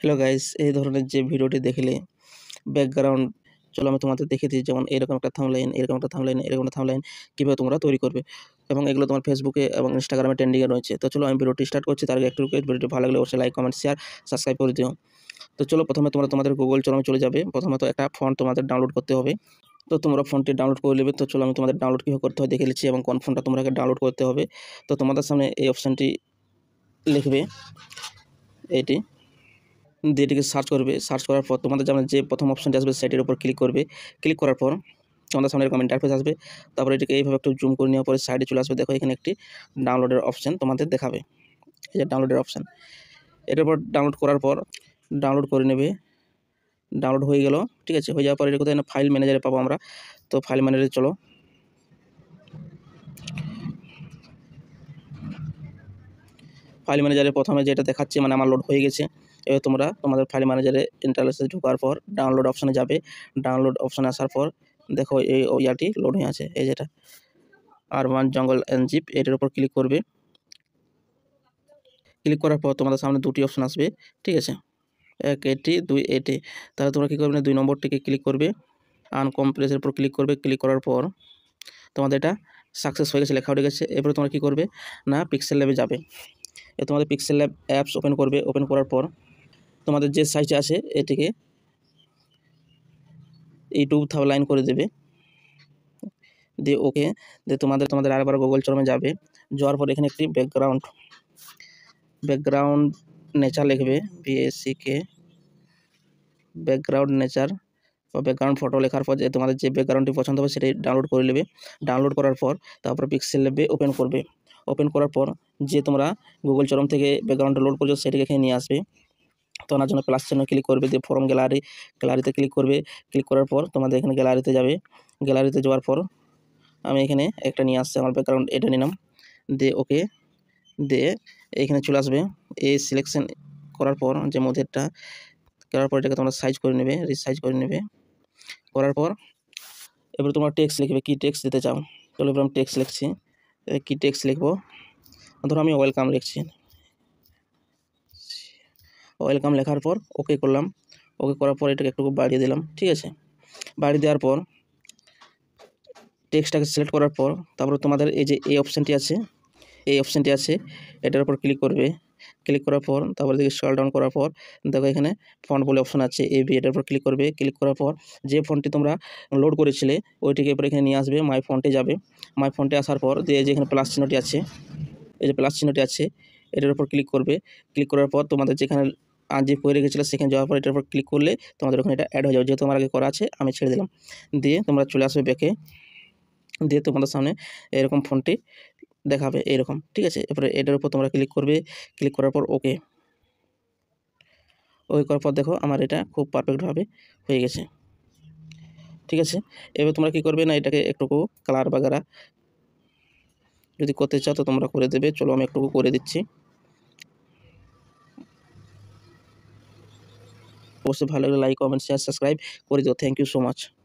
hello guys এই ধরনের যে ভিডিওটি দেখলে ব্যাকগ্রাউন্ড চলো আমি তোমাদের দেখে দিই যেমন এরকম একটা থামলাইন এরকম একটা থামলাইন এরকম একটা থামলাইন কীভাবে তোমরা তৈরি করবে এবং এগুলো তোমার ফেসবুকে এবং ইনস্টাগ্রামে ট্রেন্ডিংয়ে রয়েছে তো চলো আমি ভিডিওটি স্টার্ট করছি তার আগে একটু ভিডিওটি ভালো লাগলে অবশ্যই লাইক কমেন্ট শেয়ার সাবস্ক্রাইব করে দিও তো চলো প্রথমে তোমরা তোমাদের গুগল চলো চলে যাবে প্রথমত একটা ফোন তোমাদের ডাউনলোড করতে হবে তো তোমরা ফোনটি ডাউনলোড করে নেবে তো চলো আমি তোমাদের ডাউনলোড কীভাবে করতে হয় দেখে এবং কোন ফোনটা তোমাকে ডাউনলোড করতে হবে তো তোমাদের সামনে এই অপশানটি লিখবে এটি দিয়ে এটিকে সার্চ করবে সার্চ করার পর তোমাদের যেমন যে প্রথম অপশানটি আসবে সেটির উপর ক্লিক করবে ক্লিক করার পর তোমাদের সামনে এরকম ইন্টারফেস আসবে তারপরে এটিকে এইভাবে একটু জুম করে নেওয়ার পরে সাইডে চলে আসবে দেখো এখানে একটি ডাউনলোডের অপশান তোমাদের দেখাবে এই যে ডাউনলোডের অপশান এটার উপর ডাউনলোড করার পর ডাউনলোড করে নেবে ডাউনলোড হয়ে গেল ঠিক আছে হয়ে যাওয়ার পর এটা কোথায় না ফাইল ম্যানেজারে পাবো আমরা তো ফাইল ম্যানেজারে চলো ফাইল ম্যানেজারে প্রথমে যেটা দেখাচ্ছে মানে আমার লোড হয়ে গেছে এবার তোমরা তোমাদের ফাইল ম্যানেজারে ইন্টারলেসে ঢোকার পর ডাউনলোড অপশানে যাবে ডাউনলোড অপশানে আসার পর দেখো এই ইয়াটি লোড হয়ে আছে এই যেটা আর ওয়ান জঙ্গল এন জিপ এটার উপর ক্লিক করবে ক্লিক করার পর তোমাদের সামনে দুটি অপশান আসবে ঠিক আছে এক এটি দুই এটি তাহলে তোমরা কী করবে না দুই নম্বরটিকে ক্লিক করবে আনকমপ্লেসের উপর ক্লিক করবে ক্লিক করার পর তোমাদের এটা সাকসেস হয়ে গেছে লেখা উঠে গেছে এরপরে তোমরা কী করবে না পিক্সেল ল্যাবে যাবে এ তোমাদের পিক্সেল ল্যাব অ্যাপস ওপেন করবে ওপেন করার পর তোমাদের যে সাইজে আছে এটিকে ইউটিউব থাব লাইন করে দেবে দিয়ে ওকে দিয়ে তোমাদের তোমাদের আরেকবার গুগল চরমে যাবে যাওয়ার পর এখানে একটি ব্যাকগ্রাউন্ড ব্যাকগ্রাউন্ড নেচার লিখবে কে ব্যাকগ্রাউন্ড নেচার বা ব্যাকগ্রাউন্ড ফটো লেখার পর যে তোমাদের যে ব্যাকগ্রাউন্ডটি পছন্দ হবে সেটাই ডাউনলোড করে নেবে ডাউনলোড করার পর তারপর পিক্সেল লেবে ওপেন করবে ওপেন করার পর যে তোমরা গুগল চরম থেকে ব্যাকগ্রাউন্ডটা লোড করছো সেটিকে এখানে নিয়ে আসবে তো ওনার জন্য প্লাস চিহ্ন ক্লিক করবে দিয়ে ফর্ম গ্যালারি গ্যালারিতে ক্লিক করবে ক্লিক করার পর তোমাদের এখানে গ্যালারিতে যাবে গ্যালারিতে যাওয়ার পর আমি এখানে একটা নিয়ে আসছি আমার ব্যাকগ্রাউন্ড এটা নিলাম দিয়ে ওকে দিয়ে এখানে চলে আসবে এই সিলেকশন করার পর যে মধ্যেরটা করার পর এটাকে তোমরা সাইজ করে নেবে রিসাইজ করে নেবে করার পর এবার তোমরা টেক্সট লিখবে কি টেক্সট দিতে চাও চলো এবার আমি টেক্সট লিখছি কি টেক্সট লিখবো ধরো আমি ওয়েলকাম লিখছি ওয়েলকাম লেখার পর ওকে করলাম ওকে করার পর এটাকে একটু বাড়িয়ে দিলাম ঠিক আছে বাড়িয়ে দেওয়ার পর টেক্সটটাকে সিলেক্ট করার পর তারপরে তোমাদের এই যে এই অপশানটি আছে এই অপশানটি আছে এটার উপর ক্লিক করবে ক্লিক করার পর তারপরে দেখি স্কল ডাউন করার পর দেখো এখানে ফন্ট বলে অপশন আছে এ বি এটার উপর ক্লিক করবে ক্লিক করার পর যে ফোনটি তোমরা লোড করেছিলে ওইটিকে এরপর এখানে নিয়ে আসবে মাই ফোনটে যাবে মাই ফোনটে আসার পর যে এখানে প্লাস চিহ্নটি আছে এই যে প্লাস চিহ্নটি আছে এটার উপর ক্লিক করবে ক্লিক করার পর তোমাদের যেখানে আর যে পড়ে রেখেছিল সেখানে যাওয়ার পর এটার উপর ক্লিক করলে তোমাদের ওখানে এটা অ্যাড হয়ে যাবে যেহেতু তোমার আগে করা আছে আমি ছেড়ে দিলাম দিয়ে তোমরা চলে আসবে ব্যাকে দিয়ে তোমাদের সামনে এরকম ফোনটি দেখাবে এরকম ঠিক আছে এরপরে এটার উপর তোমরা ক্লিক করবে ক্লিক করার পর ওকে ওকে করার পর দেখো আমার এটা খুব পারফেক্টভাবে হয়ে গেছে ঠিক আছে এবার তোমরা কি করবে না এটাকে একটুকু কালার বাগারা যদি করতে চাও তো তোমরা করে দেবে চলো আমি একটুকু করে দিচ্ছি অবশ্যই ভালো লাগলে লাইক কমেন্ট শেয়ার সাবস্ক্রাইব করে দিও থ্যাংক ইউ সো মাচ